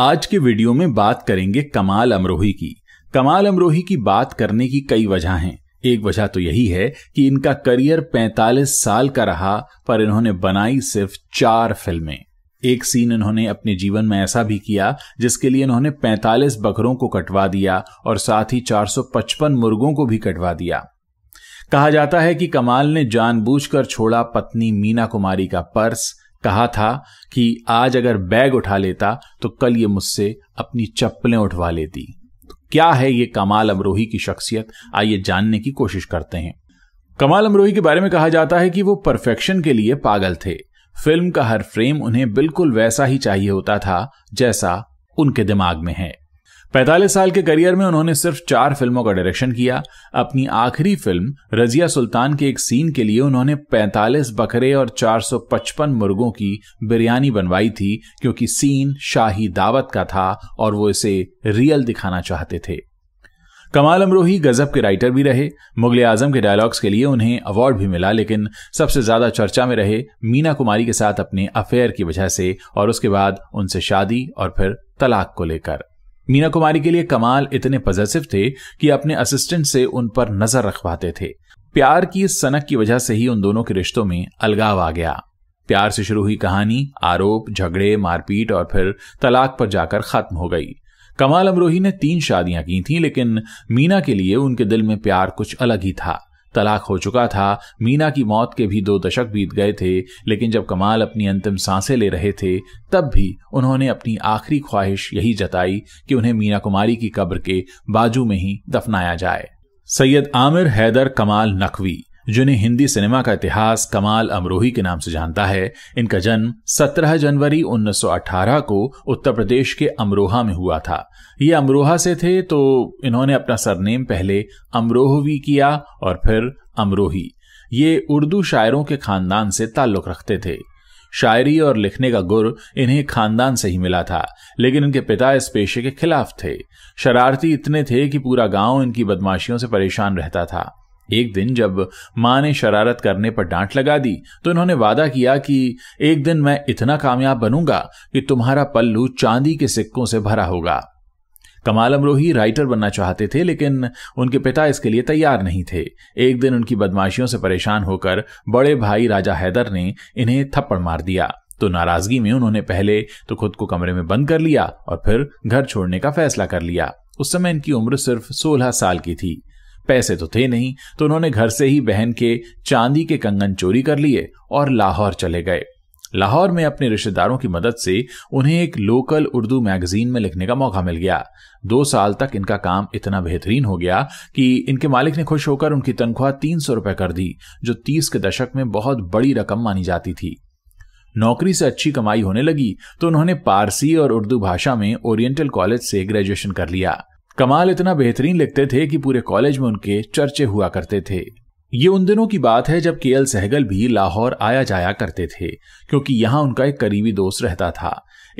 आज के वीडियो में बात करेंगे कमाल अमरोही की कमाल अमरोही की बात करने की कई वजह हैं एक वजह तो यही है कि इनका करियर 45 साल का रहा पर इन्होंने बनाई सिर्फ चार फिल्में एक सीन इन्होंने अपने जीवन में ऐसा भी किया जिसके लिए इन्होंने 45 बकरों को कटवा दिया और साथ ही 455 मुर्गों को भी कटवा दिया कहा जाता है कि कमाल ने जानबूझकर छोड़ा पत्नी मीना कुमारी का पर्स कहा था कि आज अगर बैग उठा लेता तो कल ये मुझसे अपनी चप्पलें उठवा लेती तो क्या है ये कमाल अमरोही की शख्सियत आइए जानने की कोशिश करते हैं कमाल अमरोही के बारे में कहा जाता है कि वो परफेक्शन के लिए पागल थे फिल्म का हर फ्रेम उन्हें बिल्कुल वैसा ही चाहिए होता था जैसा उनके दिमाग में है 45 साल के करियर में उन्होंने सिर्फ चार फिल्मों का डायरेक्शन किया अपनी आखिरी फिल्म रजिया सुल्तान के एक सीन के लिए उन्होंने 45 बकरे और 455 मुर्गों की बिरयानी बनवाई थी क्योंकि सीन शाही दावत का था और वो इसे रियल दिखाना चाहते थे कमाल अमरोही गजब के राइटर भी रहे मुगले आजम के डायलॉग्स के लिए उन्हें अवार्ड भी मिला लेकिन सबसे ज्यादा चर्चा में रहे मीना कुमारी के साथ अपने अफेयर की वजह से और उसके बाद उनसे शादी और फिर तलाक को लेकर मीना कुमारी के लिए कमाल इतने पॉजिटिव थे कि अपने असिस्टेंट से उन पर नजर रखवाते थे प्यार की इस सनक की वजह से ही उन दोनों के रिश्तों में अलगाव आ गया प्यार से शुरू हुई कहानी आरोप झगड़े मारपीट और फिर तलाक पर जाकर खत्म हो गई कमाल अमरोही ने तीन शादियां की थीं लेकिन मीना के लिए उनके दिल में प्यार कुछ अलग ही था तलाक हो चुका था मीना की मौत के भी दो दशक बीत गए थे लेकिन जब कमाल अपनी अंतिम सांसें ले रहे थे तब भी उन्होंने अपनी आखिरी ख्वाहिश यही जताई कि उन्हें मीना कुमारी की कब्र के बाजू में ही दफनाया जाए सैयद आमिर हैदर कमाल नकवी जिन्हें हिंदी सिनेमा का इतिहास कमाल अमरोही के नाम से जानता है इनका जन्म 17 जनवरी 1918 को उत्तर प्रदेश के अमरोहा में हुआ था ये अमरोहा से थे तो इन्होंने अपना सरनेम पहले अमरोहवी किया और फिर अमरोही ये उर्दू शायरों के खानदान से ताल्लुक रखते थे शायरी और लिखने का गुर इन्हें खानदान से ही मिला था लेकिन इनके पिता इस पेशे के खिलाफ थे शरारती इतने थे कि पूरा गांव इनकी बदमाशियों से परेशान रहता था एक दिन जब माँ ने शरारत करने पर डांट लगा दी तो इन्होंने वादा किया कि एक दिन मैं इतना कामयाब बनूंगा कि तुम्हारा पल्लू चांदी के सिक्कों से भरा होगा कमाल अमरोही राइटर बनना चाहते थे लेकिन उनके पिता इसके लिए तैयार नहीं थे एक दिन उनकी बदमाशियों से परेशान होकर बड़े भाई राजा हैदर ने इन्हें थप्पड़ मार दिया तो नाराजगी में उन्होंने पहले तो खुद को कमरे में बंद कर लिया और फिर घर छोड़ने का फैसला कर लिया उस समय इनकी उम्र सिर्फ सोलह साल की थी पैसे तो थे नहीं तो उन्होंने घर से ही बहन के चांदी के कंगन चोरी कर लिए और लाहौर चले गए लाहौर में अपने रिश्तेदारों की मदद से उन्हें एक लोकल उर्दू मैगजीन में लिखने का मौका मिल गया दो साल तक इनका काम इतना बेहतरीन हो गया कि इनके मालिक ने खुश होकर उनकी तनख्वाह तीन सौ रुपए कर दी जो तीस के दशक में बहुत बड़ी रकम मानी जाती थी नौकरी से अच्छी कमाई होने लगी तो उन्होंने पारसी और उर्दू भाषा में ओरिएंटल कॉलेज से ग्रेजुएशन कर लिया कमाल इतना बेहतरीन लिखते थे कि पूरे कॉलेज में उनके चर्चे हुआ करते थे ये उन दिनों की बात है जब के एल सहगल भी लाहौर आया जाया करते थे क्योंकि यहां उनका एक करीबी दोस्त रहता था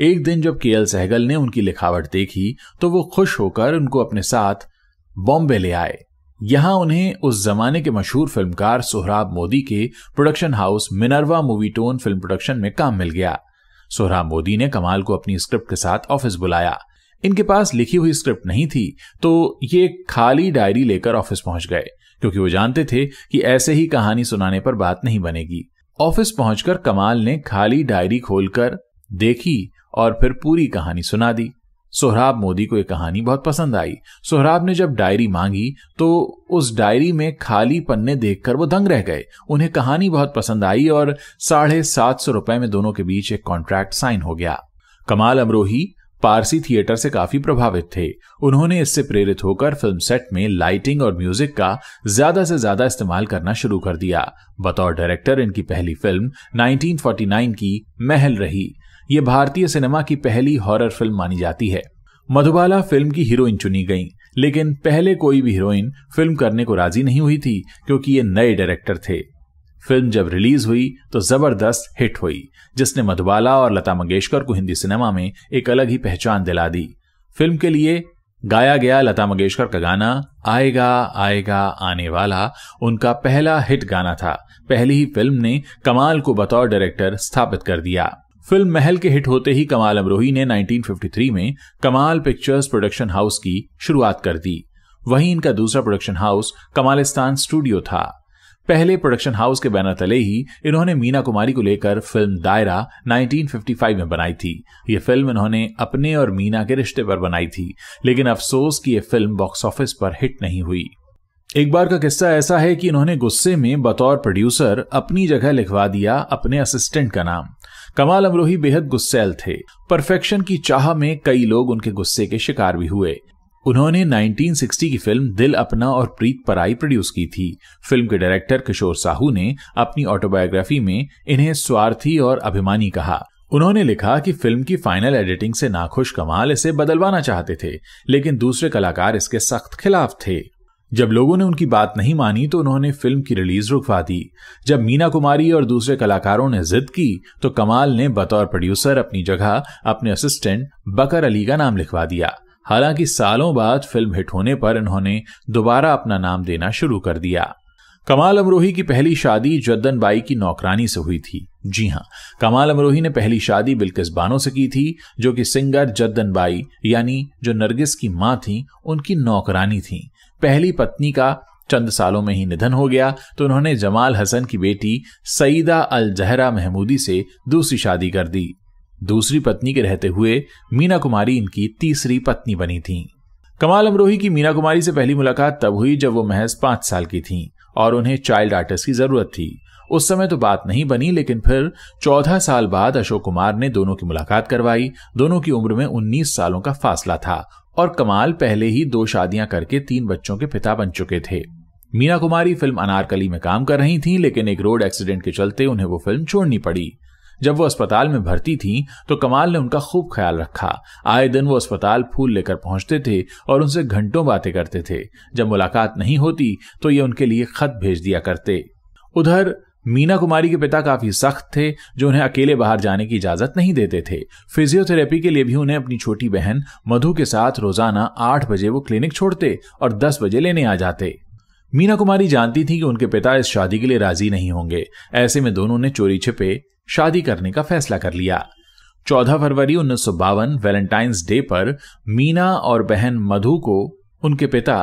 एक दिन जब के एल सहगल ने उनकी लिखावट देखी तो वो खुश होकर उनको अपने साथ बॉम्बे ले आए यहां उन्हें उस जमाने के मशहूर फिल्मकार सोहराब मोदी के production house Minerva Movietone film production में काम मिल गया सोहराब मोदी ने कमाल को अपनी स्क्रिप्ट के साथ ऑफिस बुलाया इनके पास लिखी हुई स्क्रिप्ट नहीं थी तो ये खाली डायरी लेकर ऑफिस पहुंच गए क्योंकि वो जानते थे कि ऐसे ही कहानी सुनाने पर बात नहीं बनेगी ऑफिस पहुंचकर कमाल ने खाली डायरी खोलकर देखी और फिर पूरी कहानी सुना दी सोहराब मोदी को यह कहानी बहुत पसंद आई सोहराब ने जब डायरी मांगी तो उस डायरी में खाली पन्ने देखकर वो दंग रह गए उन्हें कहानी बहुत पसंद आई और साढ़े सात सौ रुपए में दोनों के बीच एक कॉन्ट्रैक्ट साइन हो गया कमाल अमरोही पारसी थिएटर से काफी प्रभावित थे उन्होंने इससे प्रेरित होकर फिल्म सेट में लाइटिंग और म्यूजिक का ज्यादा से ज्यादा इस्तेमाल करना शुरू कर दिया बतौर डायरेक्टर इनकी पहली फिल्म 1949 की महल रही ये भारतीय सिनेमा की पहली हॉरर फिल्म मानी जाती है मधुबाला फिल्म की हीरोइन चुनी गई लेकिन पहले कोई भी हीरोइन फिल्म करने को राजी नहीं हुई थी क्योंकि ये नए डायरेक्टर थे फिल्म जब रिलीज हुई तो जबरदस्त हिट हुई जिसने मधुबाला और लता मंगेशकर को हिंदी सिनेमा में एक अलग ही पहचान दिला दी फिल्म के लिए गाया गया लता मंगेशकर का गाना आएगा आएगा आने वाला उनका पहला हिट गाना था पहली ही फिल्म ने कमाल को बतौर डायरेक्टर स्थापित कर दिया फिल्म महल के हिट होते ही कमाल अमरोही ने 1953 में कमाल पिक्चर्स प्रोडक्शन हाउस की शुरुआत कर दी वहीं इनका दूसरा प्रोडक्शन हाउस कमालिस्तान स्टूडियो था पहले प्रोडक्शन हाउस के बैनर तले ही इन्होंने मीना कुमारी को लेकर फिल्म दायरा 1955 में बनाई थी ये फिल्म इन्होंने अपने और मीना के रिश्ते पर बनाई थी लेकिन अफसोस की यह फिल्म बॉक्स ऑफिस पर हिट नहीं हुई एक बार का किस्सा ऐसा है कि इन्होंने गुस्से में बतौर प्रोड्यूसर अपनी जगह लिखवा दिया अपने असिस्टेंट का नाम कमाल अमरोही बेहद गुस्सेल थे परफेक्शन की चाह में कई लोग उनके गुस्से के शिकार भी हुए उन्होंने 1960 की फिल्म दिल अपना और प्रीत पराई प्रोड्यूस की थी फिल्म के डायरेक्टर किशोर साहू ने अपनी ऑटोबायोग्राफी में इन्हें स्वार्थी और अभिमानी कहा उन्होंने लिखा कि फिल्म की फाइनल एडिटिंग से नाखुश कमाल इसे बदलवाना चाहते थे लेकिन दूसरे कलाकार इसके सख्त खिलाफ थे जब लोगों ने उनकी बात नहीं मानी तो उन्होंने फिल्म की रिलीज रुकवा दी जब मीना कुमारी और दूसरे कलाकारों ने जिद की तो कमाल ने बतौर प्रोड्यूसर अपनी जगह अपने असिस्टेंट बकर अली का नाम लिखवा दिया हालांकि सालों बाद फिल्म हिट होने पर इन्होंने दोबारा अपना नाम देना शुरू कर दिया कमाल अमरोही की पहली शादी जद्दन बाई की नौकरानी से हुई थी जी हाँ कमाल अमरोही ने पहली शादी बिल्किस बानो से की थी जो कि सिंगर जद्दन बाई यानी जो नरगिस की मां थी उनकी नौकरानी थी पहली पत्नी का चंद सालों में ही निधन हो गया तो उन्होंने जमाल हसन की बेटी सईदा अल जहरा महमूदी से दूसरी शादी कर दी दूसरी पत्नी के रहते हुए मीना कुमारी इनकी तीसरी पत्नी बनी थी कमाल अमरोही की मीना कुमारी से पहली मुलाकात तब हुई जब वो महज पांच साल की थी और उन्हें चाइल्ड आर्टिस्ट की जरूरत थी उस समय तो बात नहीं बनी लेकिन फिर चौदह साल बाद अशोक कुमार ने दोनों की मुलाकात करवाई दोनों की उम्र में उन्नीस सालों का फासला था और कमाल पहले ही दो शादियां करके तीन बच्चों के पिता बन चुके थे मीना कुमारी फिल्म अनारकली में काम कर रही थी लेकिन एक रोड एक्सीडेंट के चलते उन्हें वो फिल्म छोड़नी पड़ी जब वो अस्पताल में भर्ती थी तो कमाल ने उनका खूब ख्याल रखा आए दिन वो अस्पताल फूल लेकर पहुंचते थे और उनसे घंटों बातें करते थे जब मुलाकात नहीं होती तो ये उनके लिए खत भेज दिया करते उधर मीना कुमारी के पिता काफी सख्त थे जो उन्हें अकेले बाहर जाने की इजाजत नहीं देते थे फिजियोथेरेपी के लिए भी उन्हें अपनी छोटी बहन मधु के साथ रोजाना आठ बजे वो क्लिनिक छोड़ते और दस बजे लेने आ जाते मीना कुमारी जानती थी कि उनके पिता इस शादी के लिए राजी नहीं होंगे ऐसे में दोनों ने चोरी छिपे शादी करने का फैसला कर लिया 14 फरवरी उन्नीस वैलेंटाइंस डे पर मीना और बहन मधु को उनके पिता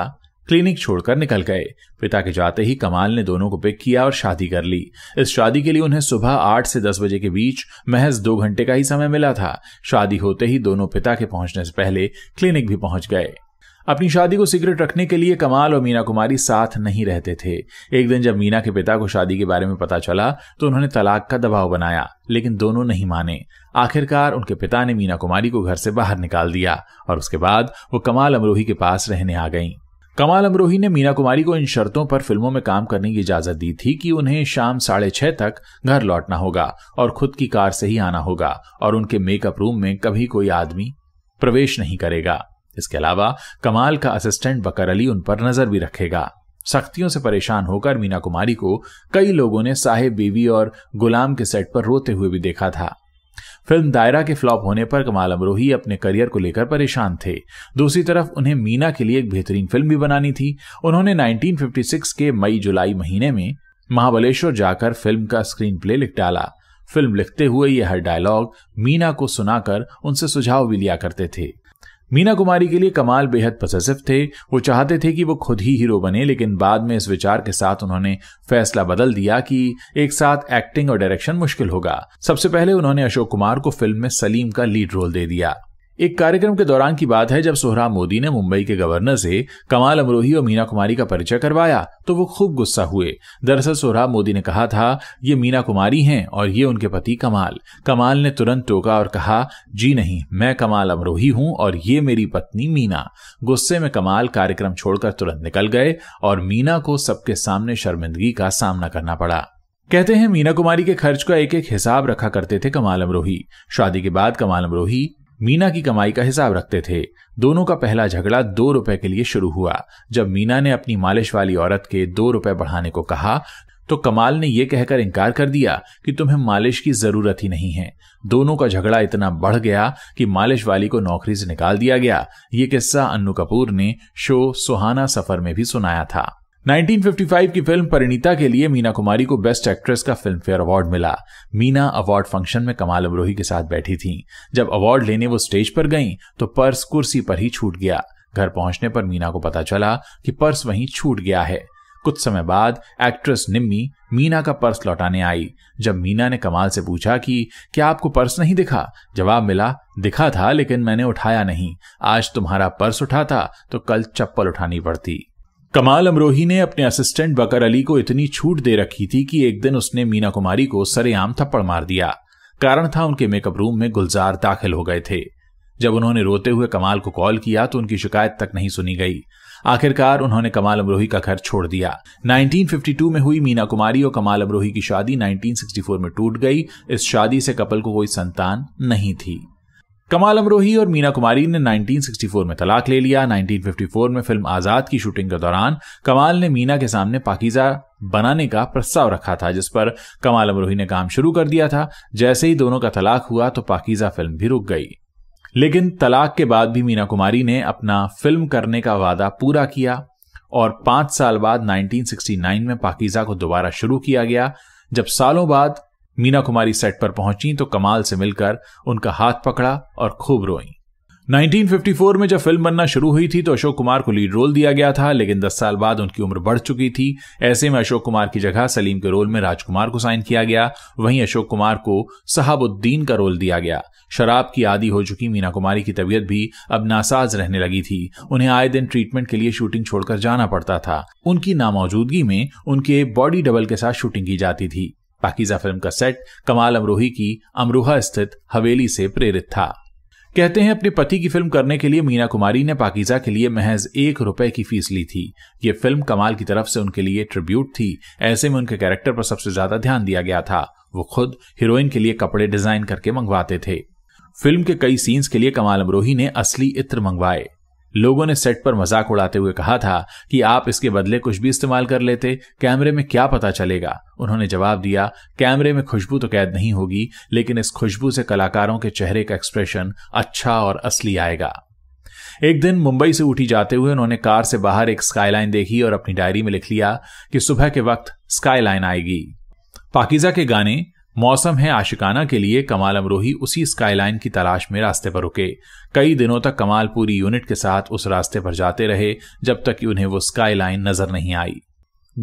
क्लिनिक छोड़कर निकल गए पिता के जाते ही कमाल ने दोनों को पिक किया और शादी कर ली इस शादी के लिए उन्हें सुबह आठ से दस बजे के बीच महज दो घंटे का ही समय मिला था शादी होते ही दोनों पिता के पहुंचने से पहले क्लिनिक भी पहुंच गए अपनी शादी को सीक्रेट रखने के लिए कमाल और मीना कुमारी साथ नहीं रहते थे एक दिन जब मीना के पिता को शादी के बारे में पता चला तो उन्होंने तलाक का दबाव बनाया लेकिन दोनों नहीं माने आखिरकार उनके पिता ने मीना कुमारी को घर से बाहर निकाल दिया और उसके बाद वो कमाल अमरोही के पास रहने आ गई कमाल अमरोही ने मीना कुमारी को इन शर्तों पर फिल्मों में काम करने की इजाजत दी थी कि उन्हें शाम साढ़े छह तक घर लौटना होगा और खुद की कार से ही आना होगा और उनके मेकअप रूम में कभी कोई आदमी प्रवेश नहीं करेगा इसके अलावा कमाल का असिस्टेंट बकर अली उन पर नजर भी रखेगा सख्तियों से परेशान होकर मीना कुमारी को कई लोगों ने साहेब बीवी और गुलाम के सेट पर रोते हुए भी देखा था फिल्म दायरा के फ्लॉप होने पर कमाल अमरोही अपने करियर को लेकर परेशान थे दूसरी तरफ उन्हें मीना के लिए एक बेहतरीन फिल्म भी बनानी थी उन्होंने 1956 के मई जुलाई महीने में महाबलेश्वर जाकर फिल्म का स्क्रीन प्ले लिख डाला फिल्म लिखते हुए यह हर डायलॉग मीना को सुनाकर उनसे सुझाव भी लिया करते थे मीना कुमारी के लिए कमाल बेहद पसेसिव थे वो चाहते थे कि वो खुद ही हीरो बने लेकिन बाद में इस विचार के साथ उन्होंने फैसला बदल दिया कि एक साथ एक्टिंग और डायरेक्शन मुश्किल होगा सबसे पहले उन्होंने अशोक कुमार को फिल्म में सलीम का लीड रोल दे दिया एक कार्यक्रम के दौरान की बात है जब सोहराब मोदी ने मुंबई के गवर्नर से कमाल अमरोही और मीना कुमारी का परिचय करवाया तो वो खूब गुस्सा हुए दरअसल सोहराब मोदी ने कहा था ये मीना कुमारी हैं और ये उनके पति कमाल कमाल ने तुरंत टोका और कहा जी नहीं मैं कमाल अमरोही हूं और ये मेरी पत्नी मीना गुस्से में कमाल कार्यक्रम छोड़कर तुरंत निकल गए और मीना को सबके सामने शर्मिंदगी का सामना करना पड़ा कहते हैं मीना कुमारी के खर्च का एक एक हिसाब रखा करते थे कमाल अमरोही शादी के बाद कमाल अमरोही मीना की कमाई का हिसाब रखते थे दोनों का पहला झगड़ा दो रुपए के लिए शुरू हुआ जब मीना ने अपनी मालिश वाली औरत के दो रुपए बढ़ाने को कहा तो कमाल ने यह कहकर इनकार कर दिया कि तुम्हें मालिश की जरूरत ही नहीं है दोनों का झगड़ा इतना बढ़ गया कि मालिश वाली को नौकरी से निकाल दिया गया ये किस्सा अन्नू कपूर ने शो सुहाना सफर में भी सुनाया था 1955 की फिल्म परिणीता के लिए मीना कुमारी को बेस्ट एक्ट्रेस का फिल्म फेयर अवार्ड मिला मीना अवार्ड फंक्शन में कमाल अमरोही के साथ बैठी थी जब अवार्ड लेने वो स्टेज पर गईं तो पर्स कुर्सी पर ही छूट गया घर पहुंचने पर मीना को पता चला कि पर्स वहीं छूट गया है कुछ समय बाद एक्ट्रेस निम्मी मीना का पर्स लौटाने आई जब मीना ने कमाल से पूछा कि क्या आपको पर्स नहीं दिखा जवाब मिला दिखा था लेकिन मैंने उठाया नहीं आज तुम्हारा पर्स उठा था तो कल चप्पल उठानी पड़ती कमाल अमरोही ने अपने असिस्टेंट बकर अली को इतनी छूट दे रखी थी कि एक दिन उसने मीना कुमारी को सरेआम थप्पड़ मार दिया कारण था उनके मेकअप रूम में गुलजार दाखिल हो गए थे जब उन्होंने रोते हुए कमाल को कॉल किया तो उनकी शिकायत तक नहीं सुनी गई आखिरकार उन्होंने कमाल अमरोही का घर छोड़ दिया 1952 में हुई मीना कुमारी और कमाल अमरोही की शादी 1964 में टूट गई इस शादी से कपल को कोई संतान नहीं थी कमाल अमरोही और मीना कुमारी ने 1964 में तलाक ले लिया 1954 में फिल्म आज़ाद की शूटिंग के दौरान कमाल ने मीना के सामने पाकिजा बनाने का प्रस्ताव रखा था जिस पर कमाल अमरोही ने काम शुरू कर दिया था जैसे ही दोनों का तलाक हुआ तो पाकिजा फिल्म भी रुक गई लेकिन तलाक के बाद भी मीना कुमारी ने अपना फिल्म करने का वादा पूरा किया और पांच साल बाद 1969 में पाकिजा को दोबारा शुरू किया गया जब सालों बाद मीना कुमारी सेट पर पहुंची तो कमाल से मिलकर उनका हाथ पकड़ा और खूब रोई 1954 में जब फिल्म बनना शुरू हुई थी तो अशोक कुमार को लीड रोल दिया गया था लेकिन 10 साल बाद उनकी उम्र बढ़ चुकी थी ऐसे में अशोक कुमार की जगह सलीम के रोल में राजकुमार को साइन किया गया वहीं अशोक कुमार को सहाबुद्दीन का रोल दिया गया शराब की आदि हो चुकी मीना कुमारी की तबीयत भी अब नासाज रहने लगी थी उन्हें आए दिन ट्रीटमेंट के लिए शूटिंग छोड़कर जाना पड़ता था उनकी नामौजूदगी में उनके बॉडी डबल के साथ शूटिंग की जाती थी पाकिजा फिल्म का सेट कमाल अमरोही की अमरोहा स्थित हवेली से प्रेरित था कहते हैं अपने पति की फिल्म करने के लिए मीना कुमारी ने पाकिजा के लिए महज एक रुपए की फीस ली थी ये फिल्म कमाल की तरफ से उनके लिए ट्रिब्यूट थी ऐसे में उनके कैरेक्टर पर सबसे ज्यादा ध्यान दिया गया था वो खुद हीरोइन के लिए कपड़े डिजाइन करके मंगवाते थे फिल्म के कई सीन्स के लिए कमाल अमरोही ने असली इत्र मंगवाए लोगों ने सेट पर मजाक उड़ाते हुए कहा था कि आप इसके बदले कुछ भी इस्तेमाल कर लेते कैमरे में क्या पता चलेगा उन्होंने जवाब दिया कैमरे में खुशबू तो कैद नहीं होगी लेकिन इस खुशबू से कलाकारों के चेहरे का एक्सप्रेशन अच्छा और असली आएगा एक दिन मुंबई से उठी जाते हुए उन्होंने कार से बाहर एक स्काईलाइन देखी और अपनी डायरी में लिख लिया कि सुबह के वक्त स्काईलाइन आएगी पाकिजा के गाने मौसम है आशिकाना के लिए कमाल अमरोही उसी स्काईलाइन की तलाश में रास्ते पर रुके कई दिनों तक कमाल पूरी यूनिट के साथ उस रास्ते पर जाते रहे जब तक कि उन्हें वो स्काईलाइन नजर नहीं आई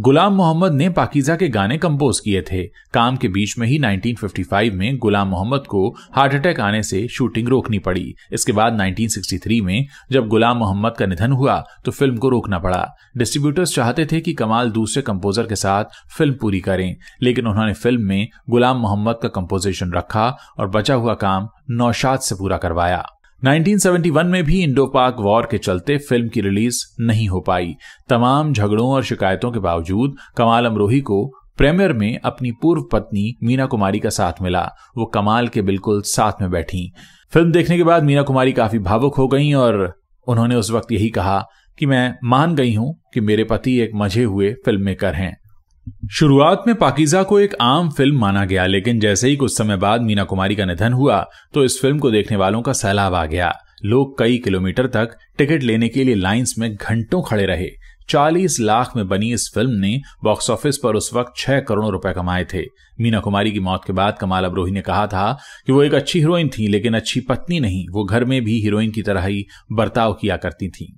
गुलाम मोहम्मद ने पाकिजा के गाने कंपोज किए थे काम के बीच में ही 1955 में गुलाम मोहम्मद को हार्ट अटैक आने से शूटिंग रोकनी पड़ी इसके बाद 1963 में जब गुलाम मोहम्मद का निधन हुआ तो फिल्म को रोकना पड़ा डिस्ट्रीब्यूटर्स चाहते थे कि कमाल दूसरे कंपोजर के साथ फिल्म पूरी करें लेकिन उन्होंने फिल्म में गुलाम मोहम्मद का कंपोजिशन रखा और बचा हुआ काम नौशाद से पूरा करवाया 1971 में भी इंडो पाक वॉर के चलते फिल्म की रिलीज नहीं हो पाई तमाम झगड़ों और शिकायतों के बावजूद कमाल अमरोही को प्रेमियर में अपनी पूर्व पत्नी मीना कुमारी का साथ मिला वो कमाल के बिल्कुल साथ में बैठी फिल्म देखने के बाद मीना कुमारी काफी भावुक हो गई और उन्होंने उस वक्त यही कहा कि मैं मान गई हूं कि मेरे पति एक मझे हुए फिल्म मेकर हैं शुरुआत में पाकिजा को एक आम फिल्म माना गया लेकिन जैसे ही कुछ समय बाद मीना कुमारी का निधन हुआ तो इस फिल्म को देखने वालों का सैलाब आ गया लोग कई किलोमीटर तक टिकट लेने के लिए लाइंस में घंटों खड़े रहे 40 लाख में बनी इस फिल्म ने बॉक्स ऑफिस पर उस वक्त 6 करोड़ रुपए कमाए थे मीना कुमारी की मौत के बाद कमाल अबरोही ने कहा था कि वो एक अच्छी हीरोइन थी लेकिन अच्छी पत्नी नहीं वो घर में भी हीरोइन की तरह ही बर्ताव किया करती थी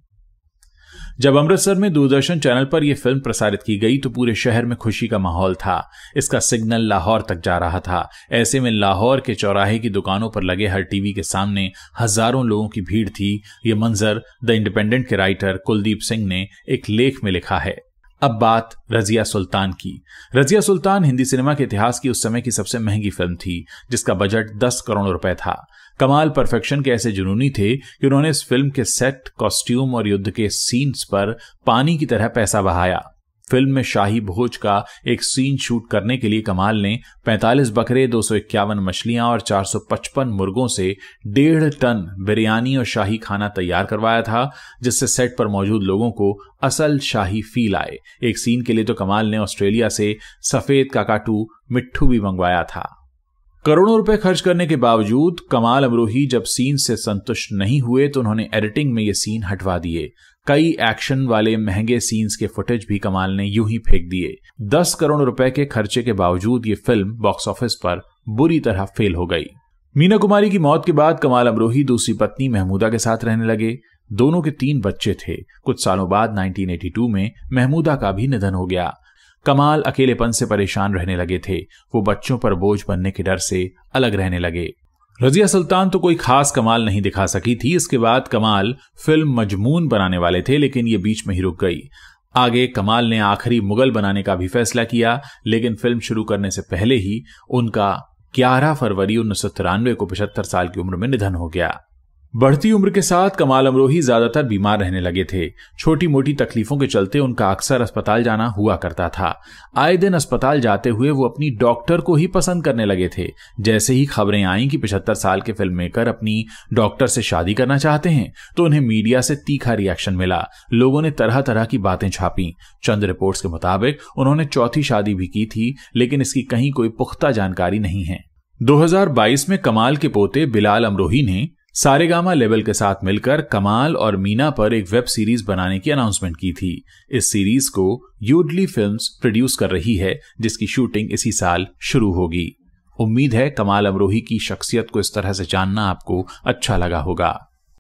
जब अमृतसर में दूरदर्शन चैनल पर यह फिल्म प्रसारित की गई तो पूरे शहर में खुशी का माहौल था इसका सिग्नल लाहौर तक जा रहा था ऐसे में लाहौर के चौराहे की दुकानों पर लगे हर टीवी के सामने हजारों लोगों की भीड़ थी ये मंजर द इंडिपेंडेंट के राइटर कुलदीप सिंह ने एक लेख में लिखा है अब बात रजिया सुल्तान की रजिया सुल्तान हिंदी सिनेमा के इतिहास की उस समय की सबसे महंगी फिल्म थी जिसका बजट 10 करोड़ रुपए था कमाल परफेक्शन के ऐसे जुनूनी थे कि उन्होंने इस फिल्म के सेट कॉस्ट्यूम और युद्ध के सीन्स पर पानी की तरह पैसा बहाया फिल्म में शाही भोज का एक सीन शूट करने के लिए कमाल ने 45 बकरे दो मछलियां और 455 मुर्गों से डेढ़ टन बिरयानी और शाही खाना तैयार करवाया था जिससे सेट पर मौजूद लोगों को असल शाही फील आए एक सीन के लिए तो कमाल ने ऑस्ट्रेलिया से सफेद काकाटू मिट्ठू भी मंगवाया था करोड़ों रुपए खर्च करने के बावजूद कमाल अमरोही जब सीन से संतुष्ट नहीं हुए तो उन्होंने एडिटिंग में ये सीन हटवा दिए कई एक्शन वाले महंगे सीन्स के फुटेज भी कमाल ने यूं ही फेंक दिए दस करोड़ रुपए के खर्चे के बावजूद ये फिल्म बॉक्स ऑफिस पर बुरी तरह फेल हो गई मीना कुमारी की मौत के बाद कमाल अमरोही दूसरी पत्नी महमूदा के साथ रहने लगे दोनों के तीन बच्चे थे कुछ सालों बाद 1982 में महमूदा का भी निधन हो गया कमाल अकेलेपन से परेशान रहने लगे थे वो बच्चों पर बोझ बनने के डर से अलग रहने लगे रजिया सुल्तान तो कोई खास कमाल नहीं दिखा सकी थी इसके बाद कमाल फिल्म मजमून बनाने वाले थे लेकिन ये बीच में ही रुक गई आगे कमाल ने आखिरी मुगल बनाने का भी फैसला किया लेकिन फिल्म शुरू करने से पहले ही उनका 11 फरवरी उन्नीस को पचहत्तर साल की उम्र में निधन हो गया बढ़ती उम्र के साथ कमाल अमरोही ज्यादातर बीमार रहने लगे थे छोटी मोटी तकलीफों के चलते उनका अक्सर अस्पताल जाना हुआ करता था आए दिन अस्पताल जाते हुए वो अपनी डॉक्टर को ही पसंद करने लगे थे जैसे ही खबरें आईं कि पिछहत्तर साल के फिल्म मेकर अपनी डॉक्टर से शादी करना चाहते हैं तो उन्हें मीडिया से तीखा रिएक्शन मिला लोगों ने तरह तरह की बातें छापी चंद रिपोर्ट के मुताबिक उन्होंने चौथी शादी भी की थी लेकिन इसकी कहीं कोई पुख्ता जानकारी नहीं है 2022 में कमाल के पोते बिलाल अमरोही ने सारेगामा लेवल के साथ मिलकर कमाल और मीना पर एक वेब सीरीज बनाने की अनाउंसमेंट की थी इस सीरीज को यूडली फिल्म्स प्रोड्यूस कर रही है जिसकी शूटिंग इसी साल शुरू होगी उम्मीद है कमाल अमरोही की शख्सियत को इस तरह से जानना आपको अच्छा लगा होगा